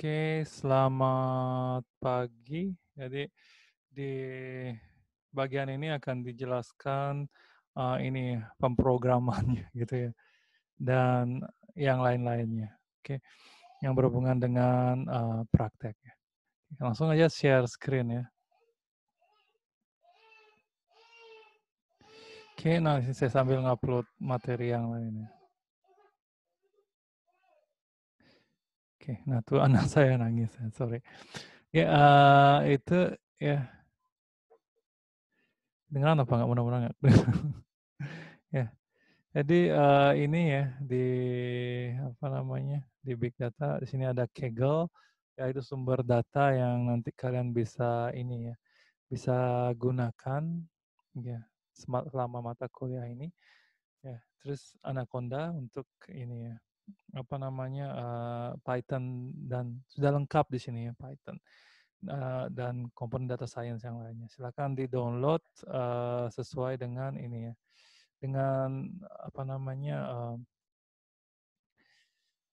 Oke, selamat pagi. Jadi di bagian ini akan dijelaskan uh, ini pemrogramannya gitu ya dan yang lain-lainnya. Oke. Yang berhubungan dengan uh, eh, praktek ya. Langsung aja share screen ya. Oke, nanti saya sambil ngupload materi yang lainnya. Oke, nah tuh anak saya nangis, ya, sorry. Ya uh, itu ya dengar apa nggak mudah-mudahan nggak. ya, jadi uh, ini ya di apa namanya di big data di sini ada kegel ya itu sumber data yang nanti kalian bisa ini ya bisa gunakan ya selama mata kuliah ini ya terus Anaconda untuk ini ya apa namanya uh, Python dan sudah lengkap di sini ya Python uh, dan komponen data science yang lainnya. Silakan di download uh, eh, sesuai dengan ini ya dengan apa namanya uh,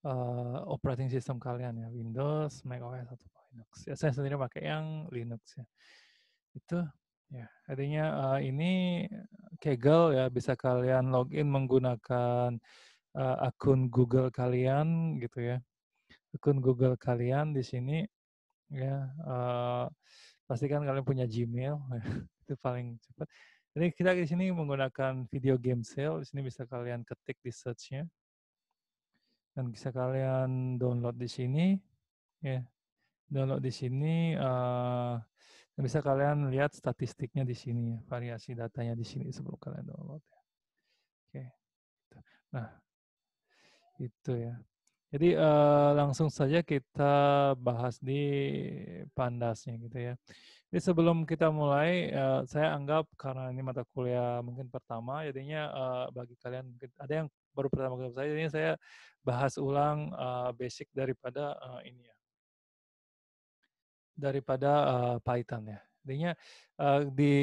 uh, operating system kalian ya Windows, macOS, atau Linux. Ya, saya sendiri pakai yang Linux ya. Itu ya artinya uh, ini Kaggle ya bisa kalian login menggunakan uh, akun Google kalian gitu ya. Akun Google kalian di sini ya uh, eh, pastikan kalian punya Gmail ya, itu paling cepat. Jadi kita di sini menggunakan video game sale. Di sini bisa kalian ketik di searchnya dan bisa kalian download di sini ya. Download di sini uh, eh, dan bisa kalian lihat statistiknya di sini ya, variasi datanya di sini sebelum kalian download ya. Oke. Gitu. Nah, itu ya. Jadi uh, langsung saja kita bahas di pandasnya gitu ya. Jadi sebelum kita mulai, uh, saya anggap karena ini mata kuliah mungkin pertama, jadinya uh, bagi kalian ada yang baru pertama kali saya, jadinya saya bahas ulang uh, basic daripada uh, ini ya, daripada uh, Python ya. Artinya uh, di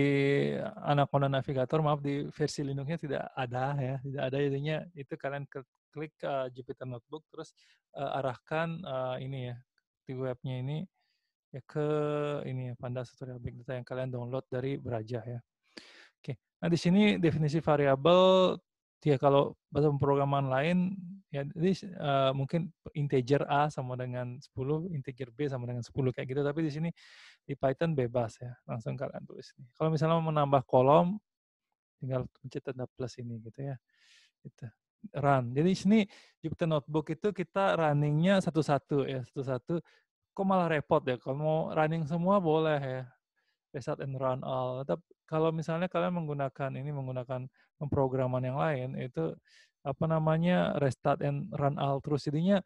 Anaconda Navigator, maaf di versi Linuxnya tidak ada ya, tidak ada jadinya itu kalian klik uh, Jupyter Notebook terus uh, arahkan uh, ini ya di webnya ini ya ke ini ya pandas tutorial big data yang kalian download dari Beraja ya. Oke, nah di sini definisi variabel ya kalau bahasa pemrograman lain ya jadi uh, mungkin integer a sama dengan 10, integer b sama dengan 10 kayak gitu tapi di sini di Python bebas ya. Langsung kalian tulis nih. Kalau misalnya menambah kolom tinggal pencet tanda plus ini gitu ya. Gitu run. Jadi di sini Jupyter Notebook itu kita runningnya satu-satu ya, satu-satu. Kok malah repot ya, kalau mau running semua boleh ya. Reset and run all. Tapi kalau misalnya kalian menggunakan ini, menggunakan pemrograman yang lain, itu apa namanya restart and run all terus jadinya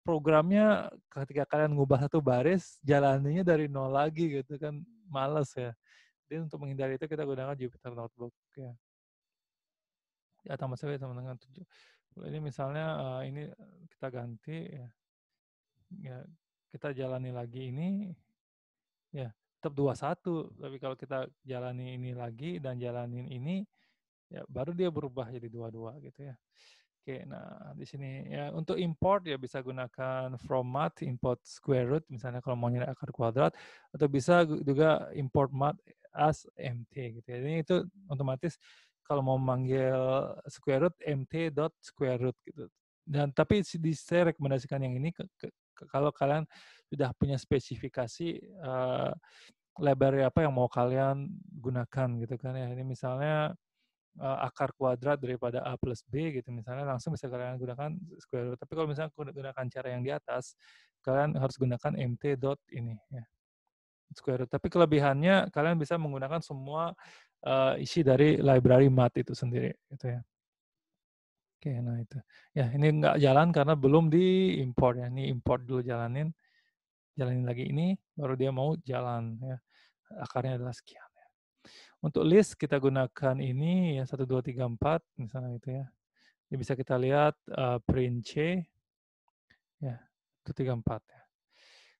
programnya ketika kalian ngubah satu baris jalannya dari nol lagi gitu kan males ya jadi untuk menghindari itu kita gunakan Jupyter Notebook ya ya tambah saya sama dengan tujuh. Jadi misalnya uh, ini eh, kita ganti ya. ya kita jalani lagi ini ya tetap dua satu. tapi kalau kita jalani ini lagi dan jalanin ini ya baru dia berubah jadi dua dua gitu ya. Oke, nah di sini ya untuk import ya bisa gunakan from mat import square root misalnya kalau mau nyari akar kuadrat atau bisa juga import mat as mt gitu ya. Ini itu otomatis kalau mau manggil square root mt dot square root gitu dan tapi di saya rekomendasikan yang ini ke, ke, ke, kalau kalian sudah punya spesifikasi uh, eh, library apa yang mau kalian gunakan gitu kan ya ini misalnya uh, akar kuadrat daripada a plus b gitu misalnya langsung bisa kalian gunakan square root tapi kalau misalnya gunakan cara yang di atas kalian harus gunakan mt dot ini ya square root tapi kelebihannya kalian bisa menggunakan semua uh, isi dari library mat itu sendiri gitu ya. Oke, okay, nah itu. Ya, ini nggak jalan karena belum diimport ya. Ini import dulu jalanin. Jalanin lagi ini, baru dia mau jalan ya. Akarnya adalah sekian ya. Untuk list kita gunakan ini ya satu dua tiga empat misalnya gitu ya. Ini bisa kita lihat uh, print C ya, 1 tiga empat ya.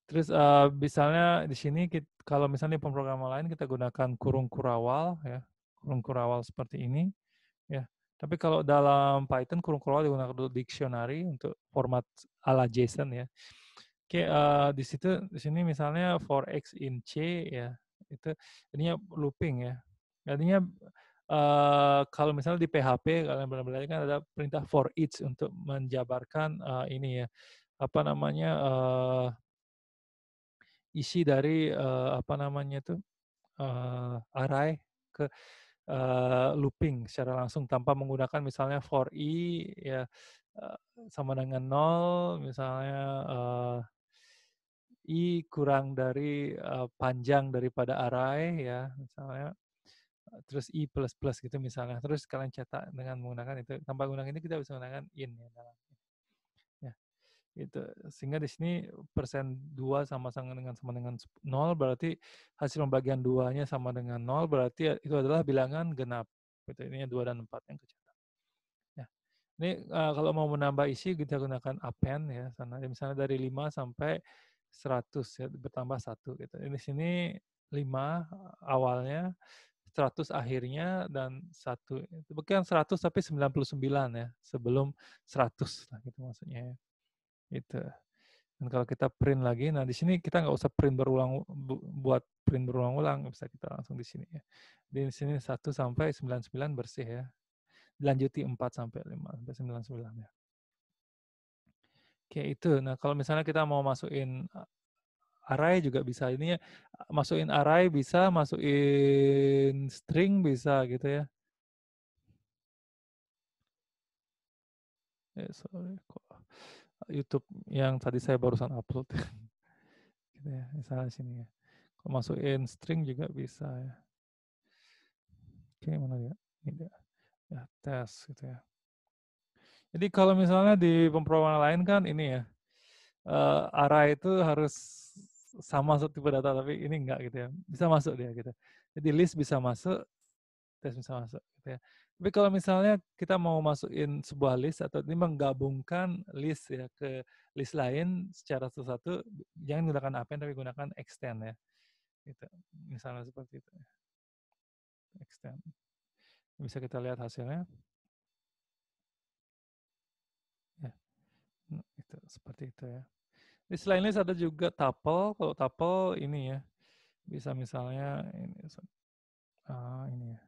Terus uh, misalnya di sini kita kalau misalnya pemrograman lain kita gunakan kurung kurawal ya, kurung kurawal seperti ini ya. Tapi kalau dalam Python kurung kurawal digunakan untuk dictionary untuk format ala JSON ya. Oke, uh, di situ di sini misalnya for x in c ya. Itu ininya looping ya. Artinya Uh, eh, kalau misalnya di PHP kalian pernah belajar kan ada perintah for each untuk menjabarkan uh, ini ya apa namanya uh, isi dari uh, apa namanya itu uh, array ke uh, looping secara langsung tanpa menggunakan misalnya for i ya uh, sama dengan nol misalnya uh, i kurang dari uh, panjang daripada array ya misalnya terus i plus plus gitu misalnya terus kalian cetak dengan menggunakan itu tanpa menggunakan ini kita bisa menggunakan in ya dalamnya gitu. Sehingga di sini persen dua sama sama dengan sama dengan nol berarti hasil pembagian duanya sama dengan nol berarti ya itu adalah bilangan genap. Gitu. Ini dua dan empat yang kecil. Ya. Ini uh, kalau mau menambah isi kita gunakan append ya sana. Ya, misalnya dari lima sampai seratus ya bertambah satu gitu. Ini sini lima eh, awalnya seratus akhirnya dan satu bukan seratus tapi sembilan puluh sembilan ya sebelum seratus lah gitu maksudnya ya. Itu. Dan kalau kita print lagi, nah di sini kita nggak usah print berulang buat print berulang-ulang, bisa kita langsung di sini ya. Di sini 1 sampai 99 bersih ya. Dilanjuti 4 sampai 5 sampai 99 ya. Oke, itu. Nah, kalau misalnya kita mau masukin eh, array juga bisa ini ya. Masukin array bisa, masukin string bisa gitu ya. Eh, sorry, kok YouTube yang tadi saya barusan upload. gitu ya, misalnya sini ya. Kalau masukin string juga bisa ya. Oke, mana ya? Ini dia. Ya, tes gitu ya. Jadi kalau misalnya di pemrograman lain kan ini ya, uh, arah itu harus sama tipe data, tapi ini enggak gitu ya. Bisa masuk dia gitu. Jadi list bisa masuk, tes bisa masuk ya. Tapi kalau misalnya kita mau masukin sebuah list atau ini menggabungkan list ya ke list lain secara satu-satu, jangan gunakan append tapi gunakan extend ya. Gitu. Misalnya seperti itu. Extend. Bisa kita lihat hasilnya. Ya. Nah, itu seperti itu ya. Di selain list ada juga tuple. Kalau tuple ini ya bisa misalnya ini, ah ini ya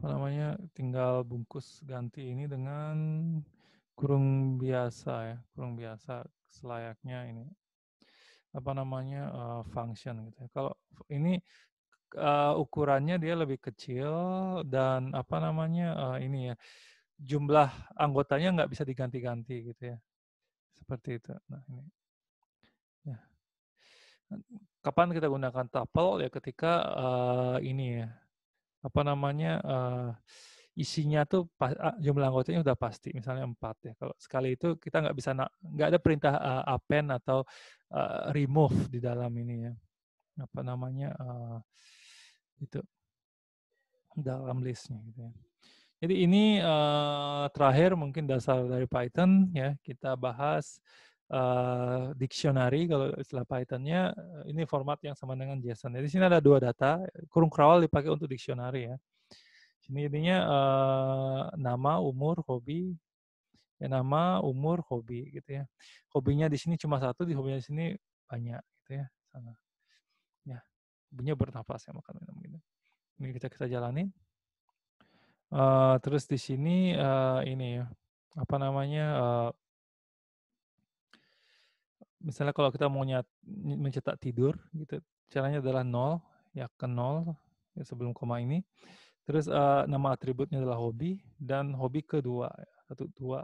apa namanya tinggal bungkus ganti ini dengan kurung biasa ya kurung biasa selayaknya ini apa namanya uh, function gitu ya. kalau ini uh, ukurannya dia lebih kecil dan apa namanya uh, ini ya jumlah anggotanya nggak bisa diganti-ganti gitu ya seperti itu nah ini ya. kapan kita gunakan tuple ya ketika uh, ini ya apa namanya uh, isinya tuh pas, jumlah anggotanya udah pasti misalnya empat ya kalau sekali itu kita nggak bisa nggak ada perintah uh, eh, append atau uh, remove di dalam ini ya apa namanya uh, itu dalam listnya gitu ya jadi ini uh, terakhir mungkin dasar dari Python ya kita bahas uh, dictionary kalau istilah python eh, ini format yang sama dengan JSON. Jadi sini ada dua data, kurung krawal dipakai untuk dictionary ya. Sini intinya uh, eh, nama, umur, hobi, ya nama, umur, hobi gitu ya. Hobinya di sini cuma satu, di hobinya di sini banyak gitu ya. Sana. Ya, hobinya bernapas ya makan minum gitu. Ini kita kita jalanin. Uh, terus di sini uh, ini ya apa namanya uh, misalnya kalau kita mau nyat, mencetak tidur gitu caranya adalah nol ya ke nol ya sebelum koma ini terus uh, nama atributnya adalah hobi dan hobi kedua satu dua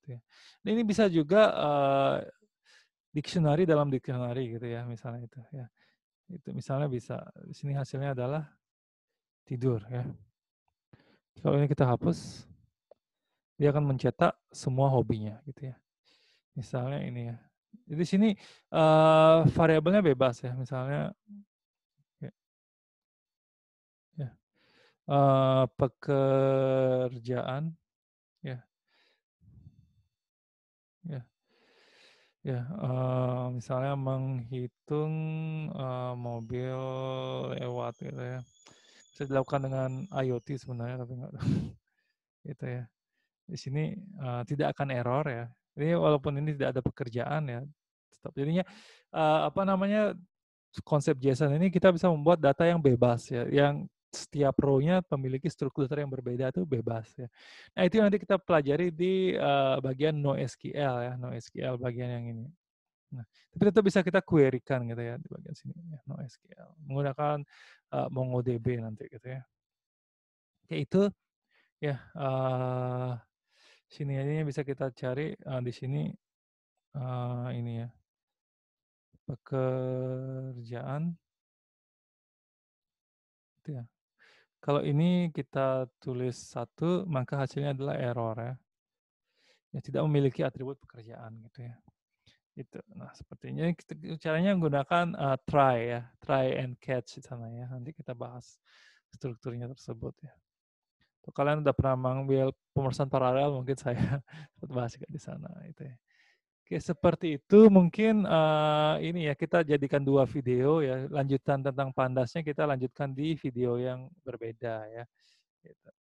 gitu ya. dan ini bisa juga uh, dictionary dalam dictionary gitu ya misalnya itu ya itu misalnya bisa di sini hasilnya adalah tidur ya kalau ini kita hapus dia akan mencetak semua hobinya gitu ya misalnya ini ya jadi sini uh, variabelnya bebas ya, misalnya ya, Ya. uh, pekerjaan, ya, ya, ya, uh, misalnya menghitung uh, mobil lewat gitu ya, bisa dilakukan dengan IoT sebenarnya tapi nggak, gitu ya. Di sini uh, tidak akan error ya, ini walaupun ini tidak ada pekerjaan ya, tetap jadinya uh, apa namanya konsep JSON ini kita bisa membuat data yang bebas ya, yang setiap row memiliki struktur yang berbeda itu bebas ya. Nah itu nanti kita pelajari di uh, bagian NoSQL ya, NoSQL bagian yang ini. Nah, tapi tetap bisa kita querykan gitu ya di bagian sini ya, NoSQL menggunakan uh, MongoDB nanti gitu ya. Oke itu ya uh, sini aja yang bisa kita cari uh, di sini uh, ini ya pekerjaan itu ya kalau ini kita tulis satu maka hasilnya adalah error ya ya tidak memiliki atribut pekerjaan gitu ya itu nah sepertinya kita, caranya menggunakan uh, try ya try and catch di sana ya nanti kita bahas strukturnya tersebut ya Tuh, kalian udah pernah mengambil pemeriksaan paralel mungkin saya bahas di sana itu ya. Oke, seperti itu mungkin uh, ini ya kita jadikan dua video ya. Lanjutan tentang pandasnya kita lanjutkan di video yang berbeda ya. Gitu.